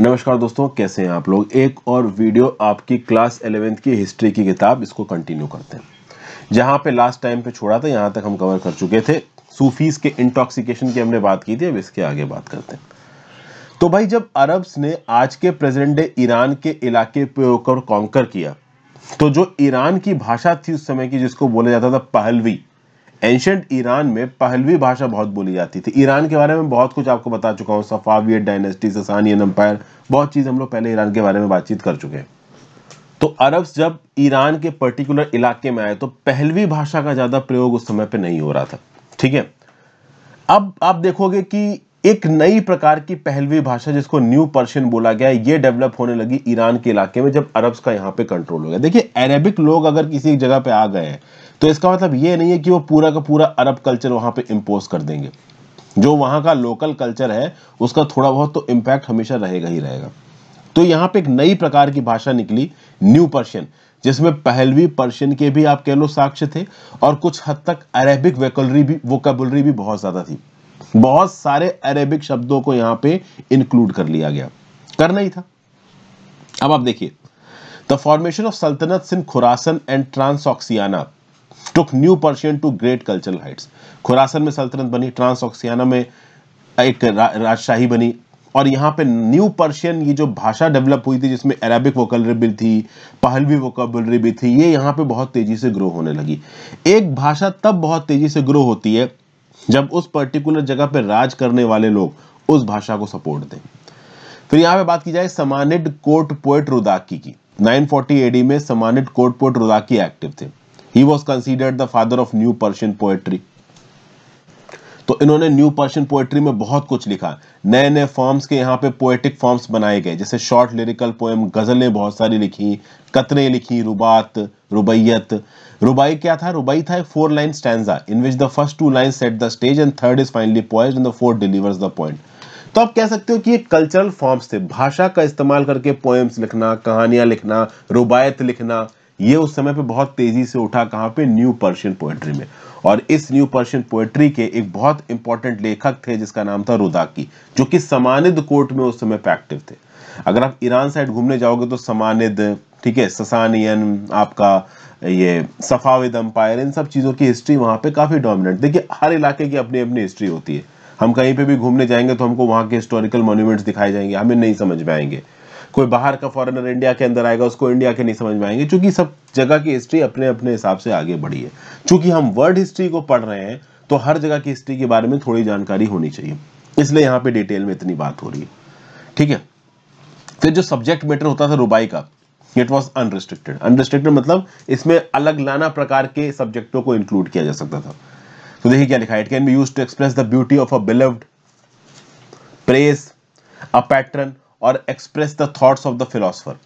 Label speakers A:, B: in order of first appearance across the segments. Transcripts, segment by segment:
A: नमस्कार दोस्तों कैसे हैं आप लोग एक और वीडियो आपकी क्लास एलेवेंथ की हिस्ट्री की किताब इसको कंटिन्यू करते हैं जहां पे लास्ट टाइम पे छोड़ा था यहां तक हम कवर कर चुके थे सूफीज के इंटॉक्सिकेशन की हमने बात की थी अब इसके आगे बात करते हैं तो भाई जब अरब्स ने आज के प्रेजेंट डे ईरान के इलाके पे होकर कॉन्कर किया तो जो ईरान की भाषा थी उस समय की जिसको बोला जाता था पहलवी एंशंट ईरान में पहलवी भाषा बहुत बोली जाती थी ईरान के बारे में बहुत कुछ आपको बता चुका हूँ सफावियत डायनेस्टी ससानियन एम्पायर बहुत चीज़ हम लोग पहले ईरान के बारे में बातचीत कर चुके हैं तो अरब जब ईरान के पर्टिकुलर इलाके में आए तो पहलवी भाषा का ज़्यादा प्रयोग उस समय पर नहीं हो रहा था ठीक है अब आप देखोगे कि एक नई प्रकार की पहलवी भाषा जिसको न्यू पर्शियन बोला गया ये डेवलप होने लगी ईरान के इलाके में जब अरब्स का यहाँ पे कंट्रोल हो गया देखिए अरेबिक लोग अगर किसी जगह पे आ गए हैं तो इसका मतलब ये नहीं है कि वो पूरा का पूरा अरब कल्चर वहां पे इम्पोज कर देंगे जो वहां का लोकल कल्चर है उसका थोड़ा बहुत तो इम्पैक्ट हमेशा रहेगा ही रहेगा तो यहाँ पे एक नई प्रकार की भाषा निकली न्यू पर्शियन जिसमें पहलवी पर्शियन के भी आप कह लो साक्ष्य थे और कुछ हद तक अरेबिक वेकलरी भी वोकेबुलरी भी बहुत ज़्यादा थी बहुत सारे अरेबिक शब्दों को यहाँ पे इंक्लूड कर लिया गया करना ही था अब आप देखिए the formation of sultanates in Khurasan and Transoxiana took new Persian to great cultural heights Khurasan में सल्तनत बनी ट्रांस ऑक्सियाना में एक रा, राजशाही बनी और यहाँ पे न्यू पर्शियन ये जो भाषा डेवलप हुई थी जिसमें अरेबिक वोकलरी भी थी पहलवी वोकलरी भी थी ये यहाँ पे बहुत तेज़ी से ग्रो होने लगी एक भाषा तब बहुत तेज़ी से ग्रो होती है जब उस पर्टिकुलर जगह पे राज करने वाले लोग उस भाषा को सपोर्ट दें फिर यहाँ पे बात की जाए समानिड कोर्ट पोएट रुदाकी की 940 एडी में Samanid court poet Rudaki active थे he was considered the father of new Persian poetry तो इन्होंने न्यू पर्शियन पोएट्री में बहुत कुछ लिखा नए नए फॉर्म्स के यहाँ पे पोएटिक फॉर्म्स बनाए गए जैसे शॉर्ट लिरिकल पोएम गज़लें बहुत सारी लिखी कतरे लिखी रुबात रुबैयत रुबाई क्या था रुबाई था एक four line stanza in which the first two line set the stage and third is finally poise and the fourth delivers the point तो आप कह सकते हो कि ये कल्चरल फॉर्म्स थे भाषा का इस्तेमाल करके पोएम्स लिखना कहानियां लिखना रुबायत लिखना ये उस समय पे बहुत तेजी से उठा कहाँ पे न्यू पर्शियन पोएट्री में और इस न्यू पर्शियन पोएट्री के एक बहुत इंपॉर्टेंट लेखक थे जिसका नाम था रुदाकी जो कि समानिद कोर्ट में उस समय पे एक्टिव थे अगर आप ईरान साइड घूमने जाओगे तो समानिद ठीक है ससानियन आपका ये सफाविद अम्पायर इन सब चीज़ों की हिस्ट्री वहां पे काफ़ी डोमिनेंट देखिए हर इलाके की अपनी अपनी हिस्ट्री होती है हम कहीं पे भी घूमने जाएंगे तो हमको वहां के हिस्टोरिकल मॉन्यूमेंट्स दिखाए जाएंगे हमें नहीं समझ में आएंगे कोई बाहर का फॉरेनर इंडिया के अंदर आएगा उसको इंडिया के नहीं समझ में आएंगे चूंकि सब जगह की हिस्ट्री अपने अपने हिसाब से आगे बढ़ी है चूंकि हम वर्ल्ड हिस्ट्री को पढ़ रहे हैं तो हर जगह की हिस्ट्री के बारे में थोड़ी जानकारी होनी चाहिए इसलिए यहां पर डिटेल में इतनी बात हो रही है ठीक है फिर जो सब्जेक्ट मैटर होता था रुबाई का इट वॉज अनरिस्ट्रिक्टेड अनरिस्ट्रिक्टेड मतलब इसमें अलग लाना प्रकार के सब्जेक्टों को इंक्लूड किया जा सकता था तो देखिए क्या लिखा it can be use to express the beauty of a beloved praise a patron और express the thoughts of the philosopher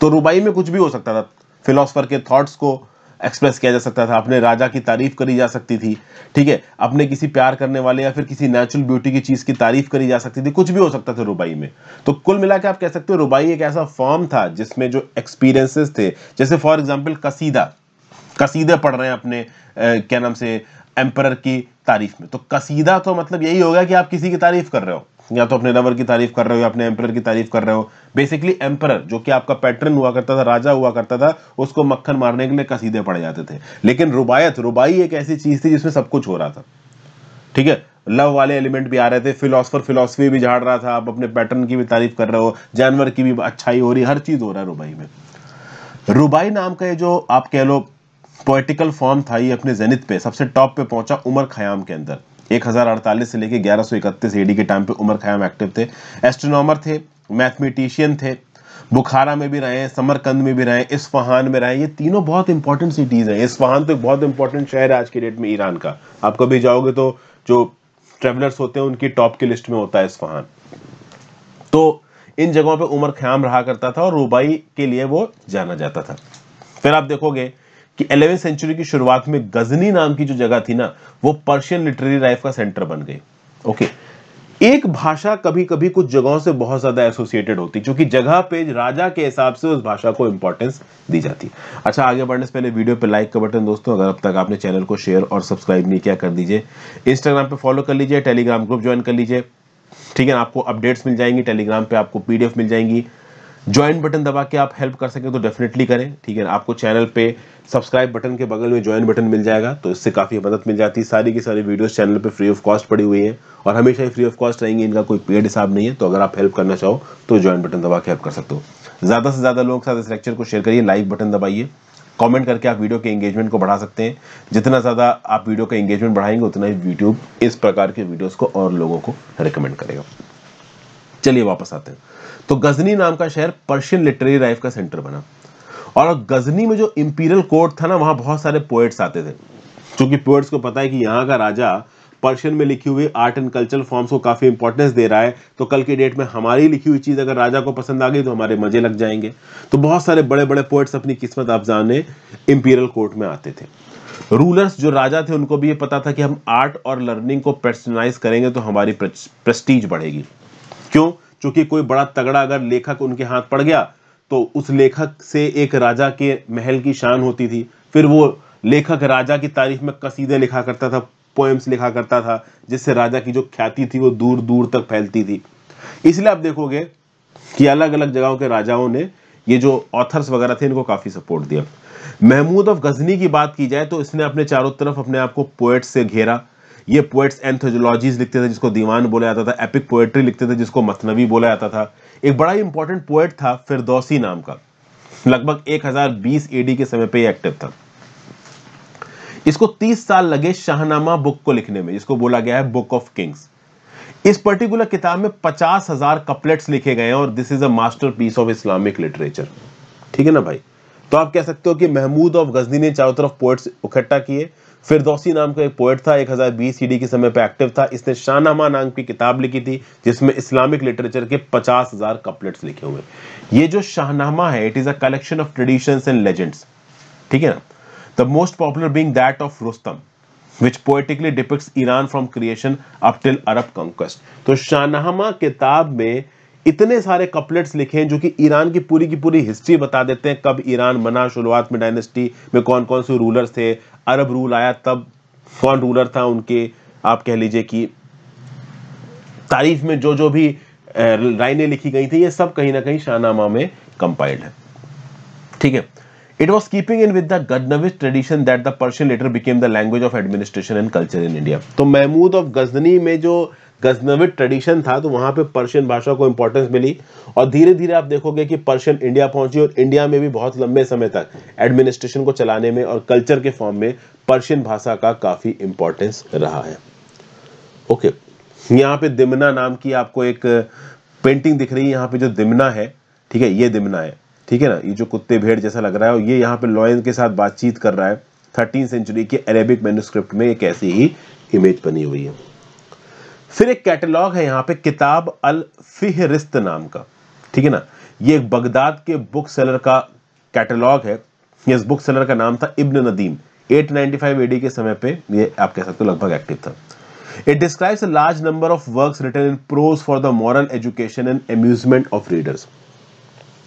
A: तो रुबाई में कुछ भी हो सकता था फिलोसफर के थॉट्स को एक्सप्रेस किया जा सकता था अपने राजा की तारीफ करी जा सकती थी ठीक है अपने किसी प्यार करने वाले या फिर किसी नेचुरल ब्यूटी की चीज़ की तारीफ करी जा सकती थी कुछ भी हो सकता था रुबाई में तो कुल मिला के आप कह सकते हो रुबाई एक ऐसा फॉर्म था जिसमें जो एक्सपीरियंसेस थे जैसे फॉर एग्जाम्पल कसीदा कसीदे पढ़ रहे हैं अपने आ, क्या नाम से एम्पर की तारीफ में तो कसीदा तो मतलब यही होगा कि आप किसी की तारीफ कर रहे हो या तो अपने रबर की तारीफ कर रहे हो या अपने एम्परर की तारीफ कर रहे हो बेसिकली एम्पर जो कि आपका पैटर्न हुआ करता था राजा हुआ करता था उसको मक्खन मारने के लिए कसीदे पड़ जाते थे लेकिन रुबायत रुबाई एक ऐसी चीज थी जिसमें सब कुछ हो रहा था ठीक है लव वाले एलिमेंट भी आ रहे थे फिलोसफर फिलोसफी भी झाड़ रहा था आप अपने पैटर्न की भी तारीफ कर रहे हो जानवर की भी अच्छाई हो रही हर चीज हो रहा है रुबाई में रुबाई नाम का ये जो आप कह लो पोइटिकल फॉर्म था ये अपने जेनित पे सबसे टॉप पे पहुंचा उमर खयाम के अंदर 1048 से लेके 1131 एडी के टाइम पे उमर खयाम एक्टिव थे एस्ट्रोनॉमर थे मैथमेटिशियन थे बुखारा में भी रहे समरकंद में भी रहे इस्फहान में रहे ये तीनों बहुत इंपॉर्टेंट सिटीज़ हैं इस्फहान तो एक बहुत इंपॉर्टेंट शहर है आज के डेट में ईरान का आप कभी जाओगे तो जो ट्रेवलर्स होते हैं उनकी टॉप की लिस्ट में होता है इस्फहान तो इन जगहों पे उमर खयाम रहा करता था और रुबाई के लिए वो जाना जाता था फिर आप देखोगे कि एलेवेंथ सेंचुरी की शुरुआत में गजनी नाम की जो जगह थी ना वो पर्शियन लिटरेरी लाइफ का सेंटर बन गई ओके एक भाषा कभी कभी कुछ जगहों से बहुत ज्यादा एसोसिएटेड होती क्योंकि जगह पे राजा के हिसाब से उस भाषा को इंपॉर्टेंस दी जाती अच्छा आगे बढ़ने से पहले वीडियो पे लाइक का बटन दोस्तों अगर अब तक आपने चैनल को शेयर और सब्सक्राइब नहीं किया कर दीजिए इंस्टाग्राम पे फॉलो कर लीजिए टेलीग्राम ग्रुप ज्वाइन कर लीजिए ठीक है आपको अपडेट्स मिल जाएंगी टेलीग्राम पे आपको पीडीएफ मिल जाएंगी ज्वाइन बटन दबा के आप हेल्प कर सकें तो डेफिनेटली करें ठीक है ना आपको चैनल पे सब्सक्राइब बटन के बगल में ज्वाइन बटन मिल जाएगा तो इससे काफ़ी मदद मिल जाती है सारी की सारी वीडियोस चैनल पे फ्री ऑफ कॉस्ट पड़ी हुई है और हमेशा ही फ्री ऑफ कॉस्ट रहेंगे इनका कोई पेड हिसाब नहीं है तो अगर आप हेल्प करना चाहो तो ज्वाइन बटन दबा के हेल्प कर सकते हो ज़्यादा से ज़्यादा लोगों के साथ इस लेक्चर को शेयर करिए लाइक बटन दबाइए कॉमेंट करके आप वीडियो के एंगेजमेंट को बढ़ा सकते हैं जितना ज़्यादा आप वीडियो का एंगेजमेंट बढ़ाएंगे उतना ही यूट्यूब इस प्रकार के वीडियोज़ को और लोगों को रिकमेंड करेगा चलिए वापस आते हैं तो गजनी नाम का शहर पर्शियन लिटरेरी लाइफ का सेंटर बना और गजनी में जो इंपीरियल कोर्ट था ना वहां बहुत सारे पोएट्स आते थे क्योंकि पोएट्स को पता है कि यहाँ का राजा पर्शियन में लिखी हुई आर्ट एंड कल्चरल फॉर्म्स को काफ़ी इंपॉर्टेंस दे रहा है तो कल की डेट में हमारी लिखी हुई चीज़ अगर राजा को पसंद आ गई तो हमारे मज़े लग जाएंगे तो बहुत सारे बड़े बड़े पोएट्स अपनी किस्मत अफजाने इंपीरियल कोर्ट में आते थे रूलर्स जो राजा थे उनको भी ये पता था कि हम आर्ट और लर्निंग को पर्सनलाइज करेंगे तो हमारी प्रेस्टीज बढ़ेगी क्यों चूंकि कोई बड़ा तगड़ा अगर लेखक उनके हाथ पड़ गया तो उस लेखक से एक राजा के महल की शान होती थी फिर वो लेखक राजा की तारीफ में कसीदे लिखा करता था पोएम्स लिखा करता था जिससे राजा की जो ख्याति थी वो दूर दूर तक फैलती थी इसलिए आप देखोगे कि अलग अलग जगहों के राजाओं ने ये जो ऑथर्स वगैरह थे इनको काफ़ी सपोर्ट दिया महमूद ऑफ गजनी की बात की जाए तो इसने अपने चारों तरफ अपने आप को पोएट से घेरा ये पोएट्स एंथोजोलॉजीज लिखते थे जिसको दीवान बोला जाता था एपिक पोएट्री लिखते थे जिसको मथनवी बोला जाता था एक बड़ा ही इंपॉर्टेंट पोएट था फिरदौसी नाम का लगभग 1020 एडी के समय पे एक्टिव था इसको 30 साल लगे शाहनामा बुक को लिखने में जिसको बोला गया है बुक ऑफ किंग्स इस पर्टिकुलर किताब में पचास हजार कपलेट्स लिखे गए हैं और this is a masterpiece of Islamic literature ठीक है ना भाई तो आप कह सकते हो कि महमूद ऑफ गजनी ने चारों तरफ पोएट्स इकट्ठा किए फिरदौसी नाम का एक पोइट था 1020 हज़ार के समय पर एक्टिव था इसने शाहनामा नाम की किताब लिखी थी जिसमें इस्लामिक लिटरेचर के पचास हज़ार कपलेट्स लिखे हुए ये जो शाहनामा है it is a collection of traditions and legends ठीक है ना the most popular being that of Rustam which poetically depicts Iran from creation up till Arab conquest तो शाहनामा किताब में इतने सारे कपलेट्स लिखे हैं जो कि ईरान की पूरी की पूरी हिस्ट्री बता देते हैं कब ईरान बना शुरुआत में डायनेस्टी में कौन कौन से रूलर्स थे अरब रूल आया तब कौन रूलर था उनके आप कह लीजिए कि तारीफ में जो जो भी लाइनें लिखी गई थी ये सब कहीं ना कहीं शाहनामा में कंपाइल्ड है ठीक है it was keeping in with the Ghaznavid tradition that the Persian later became the language of administration and culture in India. तो महमूद ऑफ गजनी में जो गजनविट ट्रेडिशन था तो वहाँ पे पर्शियन भाषा को इम्पोर्टेंस मिली और धीरे धीरे आप देखोगे कि पर्शियन इंडिया पहुँची और इंडिया में भी बहुत लंबे समय तक एडमिनिस्ट्रेशन को चलाने में और कल्चर के फॉर्म में पर्शियन भाषा का काफ़ी इम्पोर्टेंस रहा है ओके okay. यहाँ पे दिमना नाम की आपको एक पेंटिंग दिख रही है यहाँ पे जो दिमना है ठीक है ये दिमना है ठीक है ना ये जो कुत्ते भेड़ जैसा लग रहा है और ये यहाँ पे लॉयन के साथ बातचीत कर रहा है थर्टीन सेंचुरी के अरेबिक मेन्यूस्क्रिप्ट में एक ऐसी ही इमेज बनी हुई है फिर एक कैटलॉग है यहाँ पे किताब अल फिहरिस्त नाम का ठीक है ना ये एक बगदाद के बुक सेलर का कैटलॉग है इस बुक सेलर का नाम था इब्न नदीम 895 एडी के समय पे ये आप कह सकते हो लगभग एक्टिव था it describes a large number of works written in prose for the moral education and amusement of readers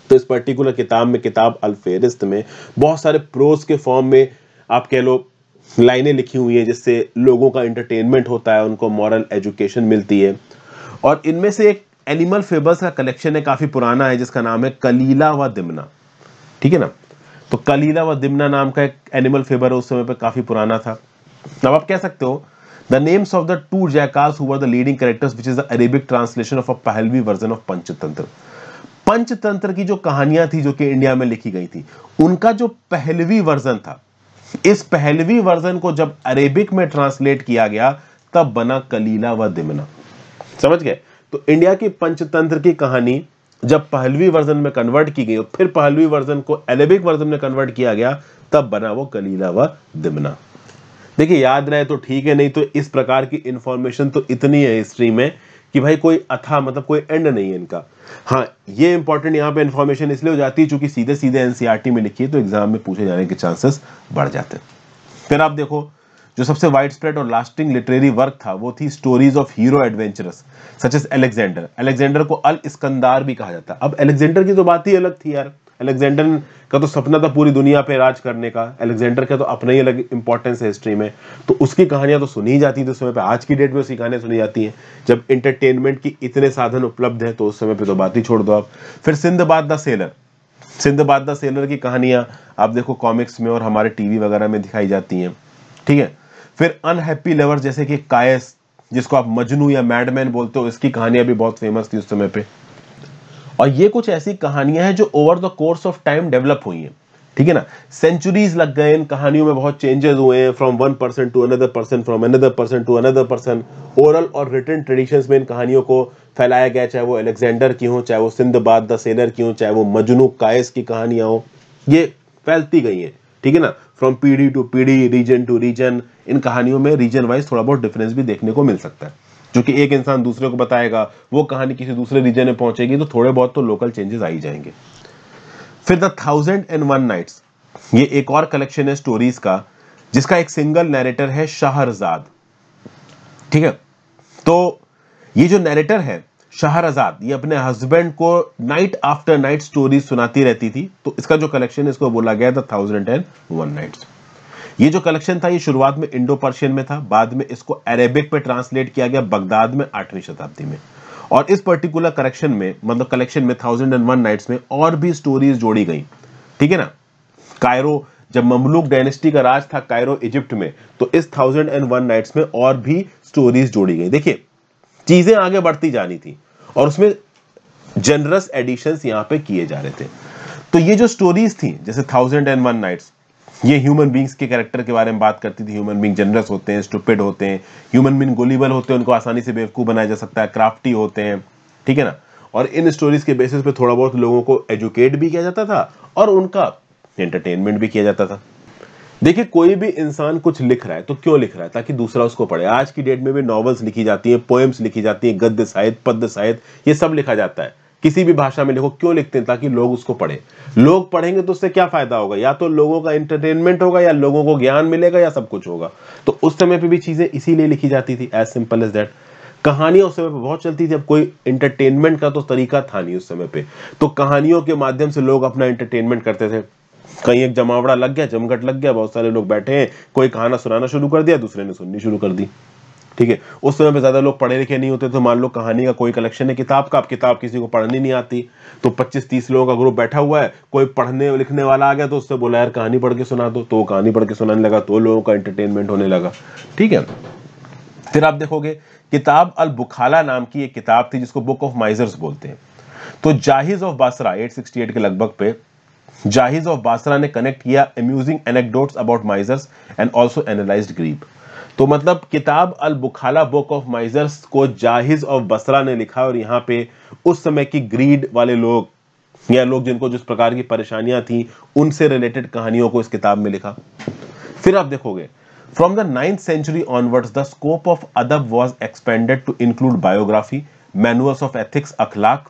A: तो इस पर्टिकुलर किताब में किताब अल फेरिस्त में बहुत सारे प्रोज के फॉर्म में आप कह लो लाइनें लिखी हुई हैं जिससे लोगों का इंटरटेनमेंट होता है उनको मॉरल एजुकेशन मिलती है और इनमें से एक एनिमल फेबर्स का कलेक्शन है काफ़ी पुराना है जिसका नाम है कलीला व दिमना ठीक है ना तो कलीला व दिमना नाम का एक एनिमल फेबर उस समय पर काफ़ी पुराना था अब आप कह सकते हो the names of the two jackals who were the leading characters, which is the Arabic of of Panchatantra Panchatantra की जो कहानियां थी जो कि इंडिया में लिखी गई थी उनका जो पहलवी वर्जन था इस पहलवी वर्जन को जब अरेबिक में ट्रांसलेट किया गया तब बना कलीला व दिमना समझ गए तो इंडिया की पंचतंत्र की कहानी जब पहलवी वर्जन में कन्वर्ट की गई और फिर पहलवी वर्जन को अरेबिक वर्जन में कन्वर्ट किया गया तब बना वो कलीला व दिमना देखिए याद रहे तो ठीक है नहीं तो इस प्रकार की इंफॉर्मेशन तो इतनी है हिस्ट्री में कि भाई कोई अथा मतलब कोई एंड नहीं है इनका हाँ ये इंपॉर्टेंट यहाँ पे इन्फॉर्मेशन इसलिए हो जाती है चूंकि सीधे सीधे एनसीईआरटी में लिखी है तो एग्जाम में पूछे जाने के चांसेस बढ़ जाते हैं फिर आप देखो जो सबसे वाइड स्प्रेड और लास्टिंग लिटरेरी वर्क था वो थी stories of hero adventures such as Alexander Alexander को अल स्कंदार भी कहा जाता अब एलेक्जेंडर की तो बात ही अलग थी यार अलेक्जेंडर का तो सपना था पूरी दुनिया पे राज करने का एलेक्जेंडर का तो अपना ही अलग इंपॉर्टेंस है हिस्ट्री में तो उसकी कहानियां तो सुनी जाती थी उस समय पे आज की डेट में उसकी कहानियां सुनी जाती हैं जब इंटरटेनमेंट की इतने साधन उपलब्ध है तो उस समय पर तो बात ही छोड़ दो आप फिर Sindbad the sailor Sindbad the sailor की कहानियां आप देखो कॉमिक्स में और हमारे टीवी वगैरह में दिखाई जाती हैं ठीक है फिर अनहैप्पी लवर जैसे कि कायस जिसको आप मजनू या मैडमैन बोलते हो इसकी कहानियां भी बहुत फेमस थी उस समय पे और ये कुछ ऐसी कहानियां हैं जो over the course of time develop हुई हैं ठीक है ना सेंचुरीज लग गए इन कहानियों में बहुत चेंजेस हुए हैं from one person to another person from another person to another person oral और रिटर्न ट्रेडिशंस में इन कहानियों को फैलाया गया चाहे वो अलेक्जेंडर की हो चाहे वो सिंधबाद द सेनर की हो चाहे वो मजनू कायस की कहानियां हो ये फैलती गई हैं ठीक है ना फ्रॉम पीढ़ी टू पीढ़ी रीजन टू रीजन इन कहानियों में रीजन वाइज थोड़ा बहुत डिफरेंस भी देखने को मिल सकता है जो कि एक इंसान दूसरे को बताएगा वो कहानी किसी दूसरे रीजन में पहुंचेगी तो थोड़े बहुत तो लोकल चेंजेस आ ही जाएंगे फिर the thousand and one nights ये एक और कलेक्शन है स्टोरीज का जिसका एक सिंगल नैरेटर है शाहरजाद ठीक है तो ये जो नैरेटर है शाहरजाद ये अपने हस्बैंड को नाइट आफ्टर नाइट स्टोरी सुनाती रहती थी तो इसका जो कलेक्शन है इसको बोला गया था थाउजेंड एंड वन नाइट्स ये जो कलेक्शन था ये शुरुआत में इंडो पर्शियन में था बाद में इसको अरेबिक पे ट्रांसलेट किया गया बगदाद में आठवीं शताब्दी में और इस पर्टिकुलर कलेक्शन में मतलब कलेक्शन में थाउजेंड एंड वन नाइट्स में और भी स्टोरीज जोड़ी गई ठीक है ना कायरो जब ममलूक डायनेस्टी का राज था कायरो इजिप्ट में तो इस थाउजेंड एंड वन नाइट्स में और भी स्टोरीज जोड़ी गई देखिए चीजें आगे बढ़ती जानी थी और उसमें जनरस एडिशंस यहां पे किए जा रहे थे तो ये जो स्टोरीज थी जैसे थाउजेंड एंड वन नाइट्स ये ह्यूमन बींग्स के कैरेक्टर के बारे में बात करती थी ह्यूमन बींग जनरस होते हैं स्टूपिड होते हैं ह्यूमन बींग गोलीबल होते हैं उनको आसानी से बेवकूफ़ बनाया जा सकता है क्राफ्टी होते हैं ठीक है ना और इन स्टोरीज के बेसिस पे थोड़ा बहुत लोगों को एजुकेट भी किया जाता था और उनका एंटरटेनमेंट भी किया जाता था देखिए कोई भी इंसान कुछ लिख रहा है तो क्यों लिख रहा है ताकि दूसरा उसको पढ़े आज की डेट में भी नॉवेल्स लिखी जाती हैं पोएम्स लिखी जाती हैं गद्य साहित्य पद्य साहित्य ये सब लिखा जाता है किसी भी भाषा में लिखो क्यों लिखते हैं ताकि लोग उसको पढ़े लोग पढ़ेंगे तो उससे क्या फायदा होगा या तो लोगों का एंटरटेनमेंट होगा या लोगों को ज्ञान मिलेगा या सब कुछ होगा तो उस समय पर भी चीज़ें इसीलिए लिखी जाती थी एज सिंपल एज दैट कहानियां उस समय पर बहुत चलती थी अब कोई एंटरटेनमेंट का तो तरीका था नहीं उस समय पे तो कहानियों के माध्यम से लोग अपना एंटरटेनमेंट करते थे कहीं एक जमावड़ा लग गया जमघट लग गया बहुत सारे लोग बैठे हैं कोई कहाना सुनाना शुरू कर दिया दूसरे ने सुननी शुरू कर दी ठीक है उस समय पे ज़्यादा लोग पढ़े लिखे नहीं होते तो मान लो कहानी का कोई कलेक्शन है किताब का अब किताब किसी को पढ़नी नहीं आती तो 25-30 लोगों का ग्रुप बैठा हुआ है कोई पढ़ने लिखने वाला आ गया तो उससे बोला यार कहानी पढ़ के सुना दो तो वो कहानी पढ़ के सुनाने लगा तो लोगों का एंटरटेनमेंट होने लगा ठीक है फिर आप देखोगे किताब अल बुखाला नाम की एक किताब थी जिसको बुक ऑफ माइजर्स बोलते हैं तो जाहिज ऑफ बासरा 868 के लगभग पे जाहिज ऑफ बासरा ने कनेक्ट किया amusing anecdotes about misers and also analyse greed तो मतलब किताब अल बुखाला बुक ऑफ माइजर्स को जाहिज और बसरा ने लिखा और यहाँ पे उस समय की ग्रीड वाले लोग या लोग जिनको जिस प्रकार की परेशानियां थी उनसे रिलेटेड कहानियों को इस किताब में लिखा फिर आप देखोगे from the ninth century onwards the scope of अदब was expanded to include biography manuals of ethics अखलाक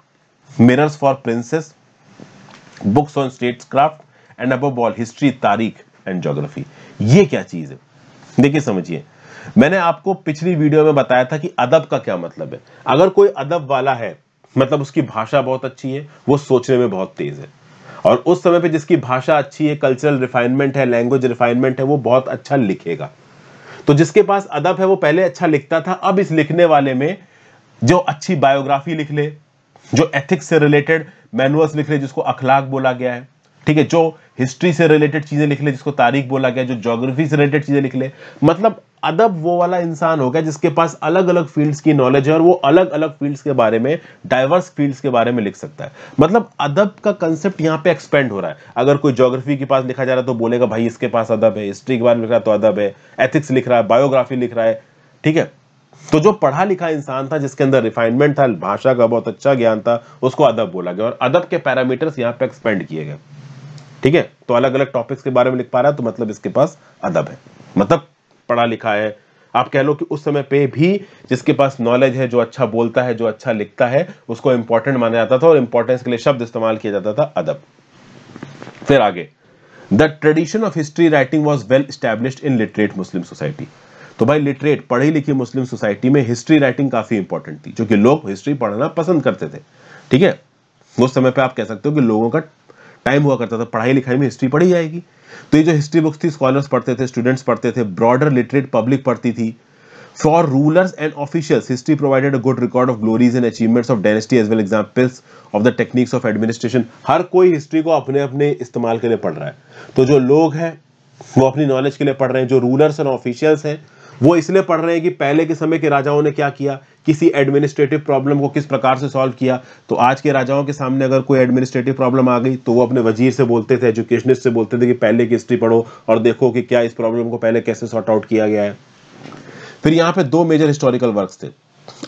A: mirrors for princes books on states craft and अब ऑल हिस्ट्री तारीख एंड जोग्राफी ये क्या चीज़ है देखिए समझिए मैंने आपको पिछली वीडियो में बताया था कि अदब का क्या मतलब है अगर कोई अदब वाला है मतलब उसकी भाषा बहुत अच्छी है वो सोचने में बहुत तेज है और उस समय पे जिसकी भाषा अच्छी है कल्चरल रिफाइनमेंट है लैंग्वेज रिफाइनमेंट है वो बहुत अच्छा लिखेगा तो जिसके पास अदब है वो पहले अच्छा लिखता था अब इस लिखने वाले में जो अच्छी बायोग्राफी लिख ले जो एथिक्स से रिलेटेड मैनुअल्स लिख ले जिसको अखलाक बोला गया है ठीक है जो हिस्ट्री से रिलेटेड चीज़ें लिख ले जिसको तारीख बोला गया जो ज्योग्राफी से रिलेटेड चीज़ें लिख ले मतलब अदब वो वाला इंसान होगा जिसके पास अलग अलग फील्ड्स की नॉलेज है और वो अलग अलग फील्ड्स के बारे में डाइवर्स फील्ड्स के बारे में लिख सकता है मतलब अदब का कंसेप्ट यहाँ पे एक्सपेंड हो रहा है अगर कोई जोग्राफी के पास लिखा जा रहा है तो बोलेगा भाई इसके पास अदब है हिस्ट्री के बारे में लिख रहा है तो अदब है एथिक्स लिख रहा है बायोग्राफी लिख रहा है ठीक है तो जो पढ़ा लिखा इंसान था जिसके अंदर रिफाइनमेंट था भाषा का बहुत अच्छा ज्ञान था उसको अदब बोला गया और अदब के पैरामीटर्स यहाँ पे एक्सपेंड किए गए ठीक है तो अलग अलग टॉपिक्स के बारे में लिख पा रहा है तो मतलब इसके पास अदब है मतलब पढ़ा लिखा है आप कह लो कि उस समय पे भी जिसके पास नॉलेज है जो अच्छा बोलता है जो अच्छा लिखता है उसको इंपॉर्टेंट माना जाता था और इंपॉर्टेंस के लिए शब्द इस्तेमाल किया जाता था अदब फिर आगे the tradition of history writing was well established in literate Muslim society तो भाई लिटरेट पढ़ी लिखी मुस्लिम सोसाइटी में हिस्ट्री राइटिंग काफी इंपॉर्टेंट थी जो कि लोग हिस्ट्री पढ़ना पसंद करते थे ठीक है उस समय पे आप कह सकते हो कि लोगों का टाइम हुआ करता था पढ़ाई लिखाई में हिस्ट्री पढ़ी जाएगी तो ये जो हिस्ट्री बुक्स थी स्कॉलर्स पढ़ते थे स्टूडेंट्स पढ़ते थे ब्रॉडर लिटरेट पब्लिक पढ़ती थी for rulers and officials history provided a good record of glories and achievements of dynasty as well examples of the techniques of administration हर कोई हिस्ट्री को अपने अपने इस्तेमाल के लिए पढ़ रहा है तो जो लोग हैं वो अपनी नॉलेज के लिए पढ़ रहे हैं जो रूलर्स एंड ऑफिशियल्स हैं वो इसलिए पढ़ रहे हैं कि पहले के समय के राजाओं ने क्या किया किसी एडमिनिस्ट्रेटिव प्रॉब्लम को किस प्रकार से सॉल्व किया तो आज के राजाओं के सामने अगर कोई एडमिनिस्ट्रेटिव प्रॉब्लम आ गई तो वो अपने वजीर से बोलते थे एजुकेशनिस्ट से बोलते थे कि पहले की हिस्ट्री पढ़ो और देखो कि क्या इस प्रॉब्लम को पहले कैसे सॉर्ट आउट किया गया है फिर यहाँ पे दो मेजर हिस्टोरिकल वर्क थे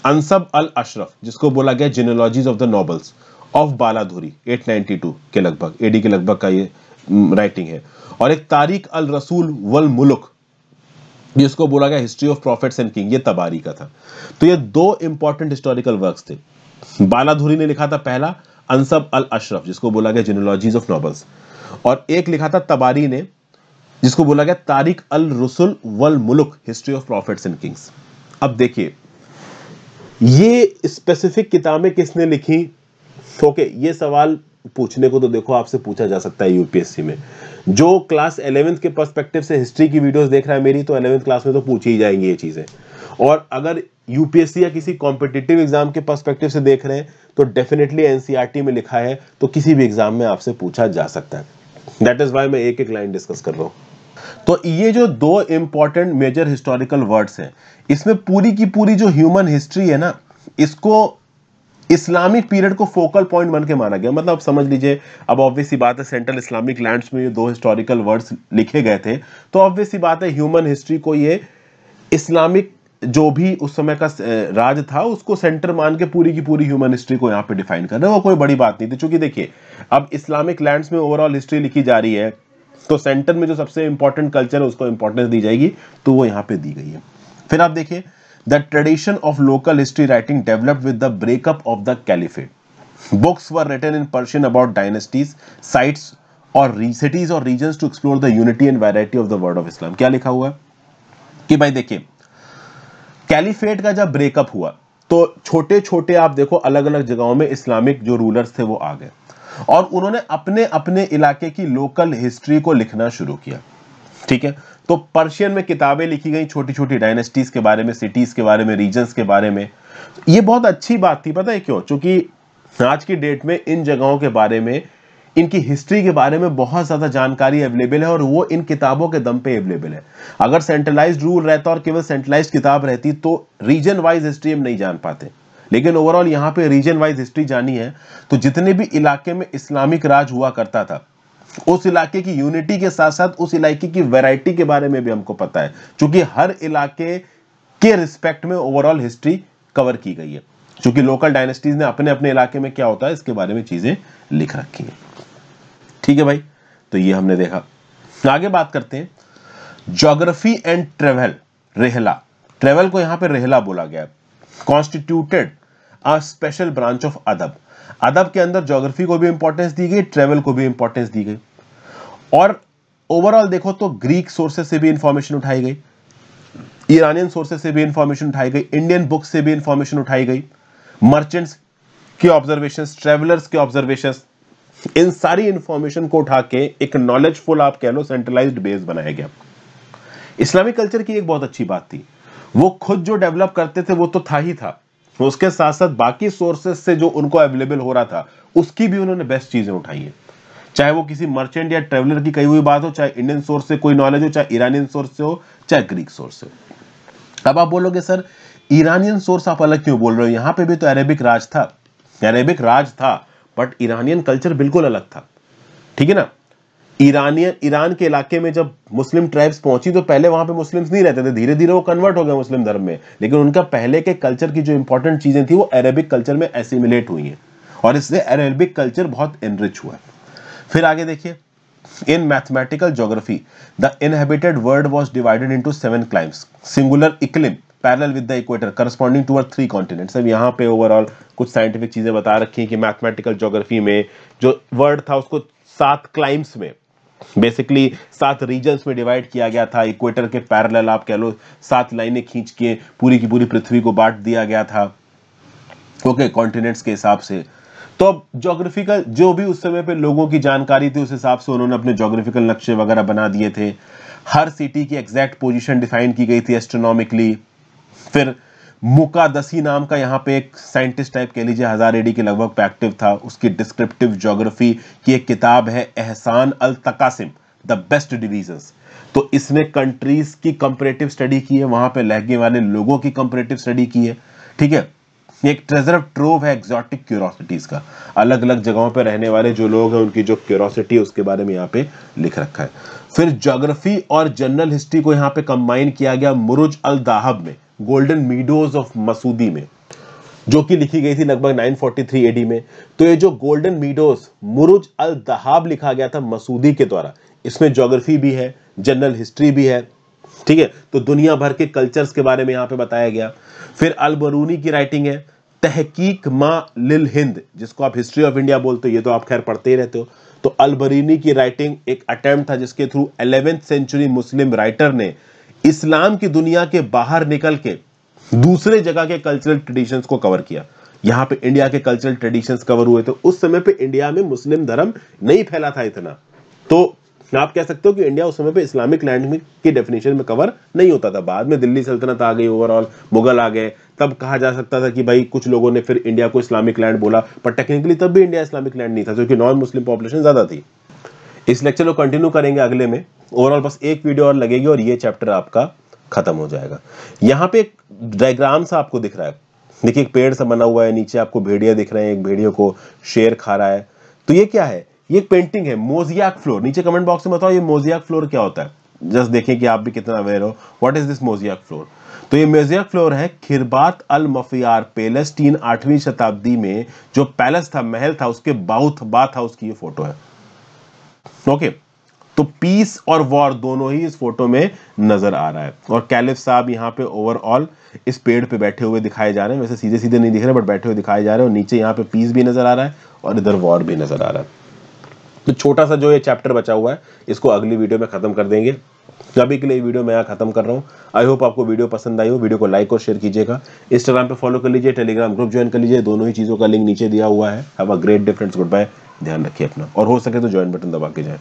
A: अनसब अल अशरफ जिसको बोला गया genealogies of the nobles of Baladhuri 892 के लगभग एडी के लगभग का ये राइटिंग mm, है और एक तारीख अल रसूल वल मुलुक जिसको बोला गया history of prophets and king ये तबारी का था तो ये दो इंपॉर्टेंट हिस्टोरिकल वर्क्स थे बालाधुरी ने लिखा था पहला अनसब अल अशरफ जिसको बोला गया जिनोलॉजीज ऑफ नॉबल्स और एक लिखा था तबारी ने जिसको बोला गया तारिक अल Rusul wal Muluk history of prophets and kings अब देखिए ये स्पेसिफिक किताबें किसने लिखी ओके ये सवाल पूछने को तो देखो आपसे पूछा जा सकता है यूपीएससी में जो क्लास एलेवेंथ के पर्सपेक्टिव से हिस्ट्री की वीडियोस देख रहा है मेरी तो एलेवेंथ क्लास में तो पूछी ही जाएंगी ये चीज़ें और अगर यूपीएससी या किसी कॉम्पिटिटिव एग्जाम के पर्सपेक्टिव से देख रहे हैं तो डेफिनेटली एनसीआरटी e में लिखा है तो किसी भी एग्जाम में आपसे पूछा जा सकता है दैट इज वाई मैं एक एक लाइन डिस्कस कर रहा हूं तो ये जो दो इंपॉर्टेंट मेजर हिस्टोरिकल वर्ड्स हैं इसमें पूरी की पूरी जो ह्यूमन हिस्ट्री है ना इसको इस्लामिक पीरियड को फोकल पॉइंट बन के माना गया मतलब समझ लीजिए अब ऑब्वियस ही बात है सेंट्रल इस्लामिक लैंड्स में ये दो हिस्टोरिकल वर्ड्स लिखे गए थे तो ऑब्वियस ही बात है ह्यूमन हिस्ट्री को ये इस्लामिक जो भी उस समय का राज था उसको सेंटर मान के पूरी की पूरी ह्यूमन हिस्ट्री को यहाँ पे डिफाइन कर रहे हैं वो कोई बड़ी बात नहीं थी चूंकि देखिए अब इस्लामिक लैंड्स में ओवरऑल हिस्ट्री लिखी जा रही है तो सेंटर में जो सबसे इंपॉर्टेंट कल्चर है उसको इंपॉर्टेंस दी जाएगी तो वो यहाँ पे दी गई है फिर आप देखिए the tradition of local history writing develop with the breakup of the caliphate books were written in Persian about dynasties sites और सिटीज और region to explore the unity and variety of the world of Islam क्या लिखा हुआ है कि भाई देखिए caliphate का जब ब्रेकअप हुआ तो छोटे छोटे आप देखो अलग अलग जगहों में इस्लामिक जो रूलर्स थे वो आ गए और उन्होंने अपने अपने इलाके की लोकल हिस्ट्री को लिखना शुरू किया ठीक है तो पर्शियन में किताबें लिखी गई छोटी छोटी डायनेस्टीज के बारे में सिटीज के बारे में रीजन्स के बारे में ये बहुत अच्छी बात थी पता है क्यों चूंकि आज की डेट में इन जगहों के बारे में इनकी हिस्ट्री के बारे में बहुत ज़्यादा जानकारी अवेलेबल है और वो इन किताबों के दम पे अवेलेबल है अगर सेंट्रलाइज रूल रहता और केवल सेंट्रलाइज किताब रहती तो रीजन वाइज हिस्ट्री हम नहीं जान पाते लेकिन ओवरऑल यहाँ पे रीजन वाइज हिस्ट्री जानी है तो जितने भी इलाके में इस्लामिक राज हुआ करता था उस इलाके की यूनिटी के साथ साथ उस इलाके की वैरायटी के बारे में भी हमको पता है क्योंकि हर इलाके के रिस्पेक्ट में ओवरऑल हिस्ट्री कवर की गई है क्योंकि लोकल डायनेस्टीज ने अपने अपने इलाके में क्या होता है इसके बारे में चीजें लिख रखी है ठीक है भाई तो ये हमने देखा आगे बात करते हैं जोग्राफी एंड ट्रेवल रेहला ट्रेवल को यहां पर रेहला बोला गया constituted a special branch of अदब अदब के अंदर जोग्राफी को भी इंपॉर्टेंस दी गई ट्रेवल को भी इंपॉर्टेंस दी गई और ओवरऑल देखो तो ग्रीक सोर्सेज से भी इंफॉर्मेशन उठाई गई ईरानियन सोर्सेज से भी इंफॉर्मेशन उठाई गई इंडियन बुक्स से भी इंफॉर्मेशन उठाई गई मर्चेंट्स के ऑब्जर्वेशन ट्रेवलर्स के ऑब्जर्वेशन इन सारी इंफॉर्मेशन को उठा के एक नॉलेजफुल आप कह लो सेंट्रलाइज बेस बनाया गया इस्लामिक कल्चर की एक बहुत अच्छी बात थी वो खुद जो डेवलप करते थे वो तो था ही था तो उसके साथ साथ बाकी सोर्सेस से जो उनको अवेलेबल हो रहा था उसकी भी उन्होंने बेस्ट चीज़ें उठाई है चाहे वो किसी मर्चेंट या ट्रेवलर की कही हुई बात हो चाहे इंडियन सोर्स से कोई नॉलेज हो चाहे ईरानियन सोर्स से हो चाहे ग्रीक सोर्स से हो अब आप बोलोगे सर ईरानियन सोर्स आप अलग क्यों बोल रहे हो यहां पे भी तो अरेबिक राज था अरेबिक राज था बट ईरानियन कल्चर बिल्कुल अलग था ठीक है ना ईरानियन ईरान के इलाके में जब मुस्लिम ट्राइब्स पहुंची तो पहले वहां पे मुस्लिम्स नहीं रहते थे धीरे धीरे वो कन्वर्ट हो गए मुस्लिम धर्म में लेकिन उनका पहले के कल्चर की जो इंपॉर्टेंट चीज़ें थी वो अरेबिक कल्चर में एसिमिलेट हुई हैं और इससे अरेबिक कल्चर बहुत इनरिच हुआ है फिर आगे देखिए in mathematical geography the inhabited world was divided into seven climes singular इक्लिम parallel with the equator corresponding to uh three continents अब यहाँ पे ओवरऑल कुछ साइंटिफिक चीज़ें बता रखी हैं कि मैथमेटिकल जोग्राफी में जो वर्ड था उसको सात क्लाइम्स में बेसिकली सात रीजन्स में डिवाइड किया गया था इक्वेटर के पैरेलल आप कह लो सात लाइनें खींच के पूरी की पूरी पृथ्वी को बांट दिया गया था ओके okay, कॉन्टिनेंट्स के हिसाब से तो अब जोग्राफिकल जो भी उस समय पे लोगों की जानकारी थी उस हिसाब से उन्होंने अपने जोग्राफिकल नक्शे वगैरह बना दिए थे हर सिटी की एग्जैक्ट पोजीशन डिफाइन की गई थी एस्ट्रोनॉमिकली फिर मुकादसी नाम का यहाँ पे एक साइंटिस्ट टाइप कह लीजिए हज़ार एडी के लगभग पे एक्टिव था उसकी डिस्क्रिप्टिव जोग्राफी की एक किताब है Ahsan al Taqasim the best division तो इसने कंट्रीज की कंपरेटिव स्टडी की है वहां पे लहगे वाले लोगों की कंपेरेटिव स्टडी की है ठीक है एक ट्रेजर ट्रोव है एक्सॉटिक क्यूरोसिटीज़ का अलग अलग जगहों पर रहने वाले जो लोग हैं उनकी जो क्यूरोसिटी है उसके बारे में यहाँ पे लिख रखा है फिर जोग्राफी और जनरल हिस्ट्री को यहाँ पे कंबाइन किया गया मुरुज अल दाहब में गोल्डन मीडोज ऑफ मसूदी में जो कि लिखी गई थी लगभग 943 एडी में तो ये जो गोल्डन मीडोज मुरुज अल दहाब लिखा गया था मसूदी के द्वारा इसमें ज्योग्राफी भी है जनरल हिस्ट्री भी है ठीक है तो दुनिया भर के कल्चर्स के बारे में यहां पे बताया गया फिर अलबरूनी की राइटिंग है तहकीक मा लिल हिंद जिसको आप हिस्ट्री ऑफ इंडिया बोलते हो ये तो आप खैर पढ़ते ही रहते हो तो अलबरीनी की राइटिंग एक अटेम्प्ट था जिसके थ्रू 11th सेंचुरी मुस्लिम राइटर ने इस्लाम की दुनिया के बाहर निकल के दूसरे जगह के कल्चरल ट्रेडिशंस को कवर किया यहां पे इंडिया के कल्चरल ट्रेडिशंस कवर हुए थे तो उस समय पे इंडिया में मुस्लिम धर्म नहीं फैला था इतना तो आप कह सकते हो कि इंडिया उस समय पे इस्लामिक लैंड में की डेफिनेशन में कवर नहीं होता था बाद में दिल्ली सल्तनत आ गई ओवरऑल मुगल आ गए तब कहा जा सकता था कि भाई कुछ लोगों ने फिर इंडिया को इस्लामिक लैंड बोला पर टेक्निकली तब भी इंडिया इस्लामिक लैंड नहीं था क्योंकि नॉन मुस्लिम पॉपुलेशन ज़्यादा थी इस लेक्चर को कंटिन्यू करेंगे अगले में ओवरऑल बस एक वीडियो और लगेगी और ये चैप्टर आपका खत्म हो जाएगा यहाँ पे एक डायग्राम सा आपको दिख रहा है देखिए एक पेड़ सा बना हुआ है नीचे आपको भेड़िया दिख रहे हैं एक भेड़ियो को शेर खा रहा है तो ये क्या है ये पेंटिंग है मोजियाक फ्लोर नीचे कमेंट बॉक्स में बताओ ये मोजियाक फ्लोर क्या होता है जस्ट देखें कि आप भी कितना अवेयर हो what is this mosaic floor तो ये मोजियाक फ्लोर है खिरबात अल मफियार पेलेस्टीन आठवीं शताब्दी में जो पैलेस था महल था उसके बाउथ बाथ हाउस की ये फोटो है ओके तो पीस और वॉर दोनों ही इस फोटो में नजर आ रहा है और कैलिफ साहब यहाँ पे ओवरऑल इस पेड़ पे बैठे हुए दिखाए जा रहे हैं वैसे सीधे सीधे नहीं दिख रहे बट बैठे हुए दिखाए जा रहे हैं और नीचे यहाँ पे पीस भी नजर आ रहा है और इधर वॉर भी नजर आ रहा है तो छोटा सा जो ये चैप्टर बचा हुआ है इसको अगली वीडियो में खत्म कर देंगे अभी के लिए वीडियो मैं यहाँ खत्म कर रहा हूँ आई होप आपको वीडियो पसंद आई हो वीडियो को लाइक और शेयर कीजिएगा इंस्टाग्राम पे फॉलो कर लीजिए टेलीग्राम ग्रुप ज्वाइन कर लीजिए दोनों ही चीज़ों का लिंक नीचे दिया हुआ है a great difference goodbye ध्यान रखिए अपना और हो सके तो ज्वाइन बटन दबा के जाए